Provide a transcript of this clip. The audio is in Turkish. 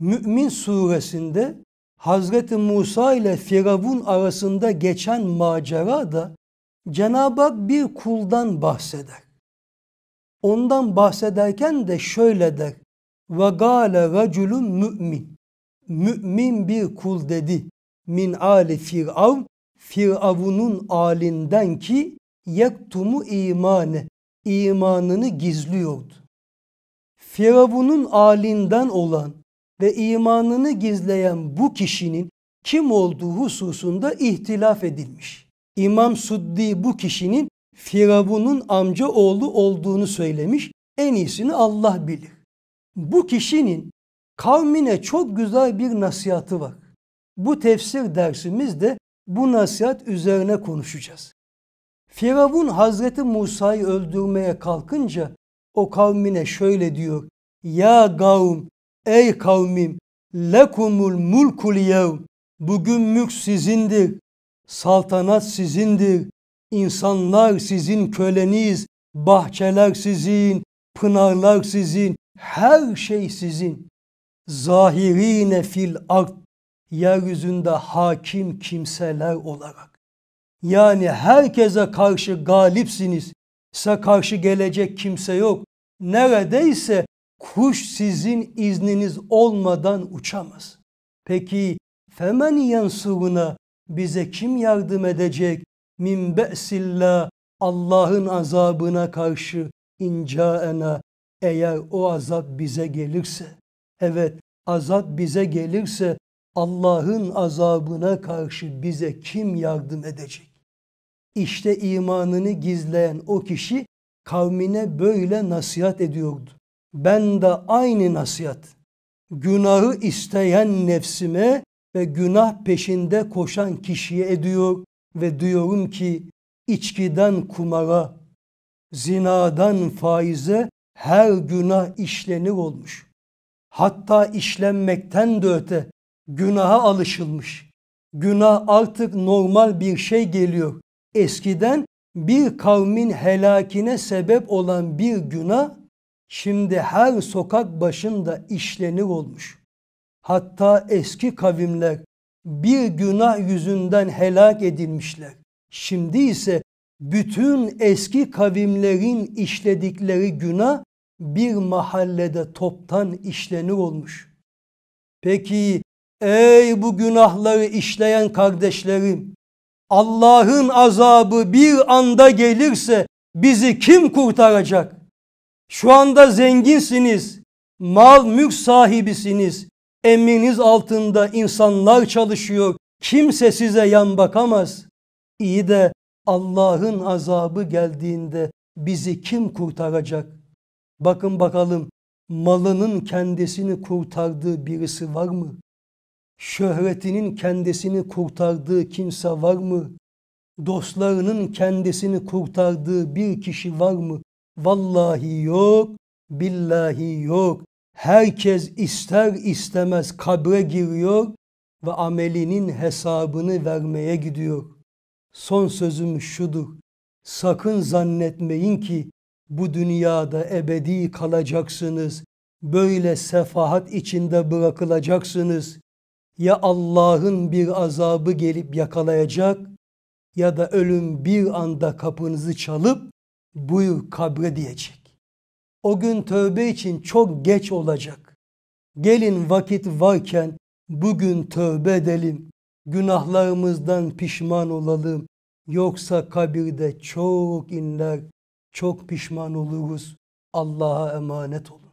Mü'min suresinde Hazreti Musa ile Firavun arasında geçen macera da Cenab-ı Hak bir kuldan bahseder. Ondan bahsederken de şöyle der. Ve gâle raculun mü'min. Mü'min bir kul dedi. Min ali firavun. Firavunun alinden ki yektumu imanı. imanını gizliyordu. Firavunun alinden olan ve imanını gizleyen bu kişinin kim olduğu hususunda ihtilaf edilmiş. İmam Suddi bu kişinin Firavun'un amca oğlu olduğunu söylemiş. En iyisini Allah bilir. Bu kişinin kavmine çok güzel bir nasihatı var. Bu tefsir dersimizde bu nasihat üzerine konuşacağız. Firavun Hazreti Musa'yı öldürmeye kalkınca o kavmine şöyle diyor. Ya kavm Ey kavmim lekumul mulkul yevm. Bugün mülk sizindir. Saltanat sizindir. İnsanlar sizin köleniz. Bahçeler sizin. Pınarlar sizin. Her şey sizin. Zahirine fil ard. Yeryüzünde hakim kimseler olarak. Yani herkese karşı galipsiniz. Size karşı gelecek kimse yok. Neredeyse Kuş sizin izniniz olmadan uçamaz. Peki femen yansuvuna bize kim yardım edecek? Min be'sillah Allah'ın azabına karşı incaena eğer o azap bize gelirse. Evet azap bize gelirse Allah'ın azabına karşı bize kim yardım edecek? İşte imanını gizleyen o kişi kavmine böyle nasihat ediyordu ben de aynı nasihat günahı isteyen nefsime ve günah peşinde koşan kişiye ediyor ve diyorum ki içkiden kumara, zinadan faize her günah işlenir olmuş. Hatta işlenmekten de öte günaha alışılmış. Günah artık normal bir şey geliyor. Eskiden bir kavmin helakine sebep olan bir günah şimdi her sokak başında işlenir olmuş. Hatta eski kavimler bir günah yüzünden helak edilmişler. Şimdi ise bütün eski kavimlerin işledikleri günah bir mahallede toptan işlenir olmuş. Peki ey bu günahları işleyen kardeşlerim Allah'ın azabı bir anda gelirse bizi kim kurtaracak? Şu anda zenginsiniz. Mal mülk sahibisiniz. Emriniz altında insanlar çalışıyor. Kimse size yan bakamaz. İyi de Allah'ın azabı geldiğinde bizi kim kurtaracak? Bakın bakalım malının kendisini kurtardığı birisi var mı? Şöhretinin kendisini kurtardığı kimse var mı? Dostlarının kendisini kurtardığı bir kişi var mı? Vallahi yok, billahi yok. Herkes ister istemez kabre giriyor ve amelinin hesabını vermeye gidiyor. Son sözüm şudur. Sakın zannetmeyin ki bu dünyada ebedi kalacaksınız. Böyle sefahat içinde bırakılacaksınız. Ya Allah'ın bir azabı gelip yakalayacak ya da ölüm bir anda kapınızı çalıp buyur kabre diyecek. O gün tövbe için çok geç olacak. Gelin vakit varken bugün tövbe edelim. Günahlarımızdan pişman olalım. Yoksa kabirde çok inler, çok pişman oluruz. Allah'a emanet olun.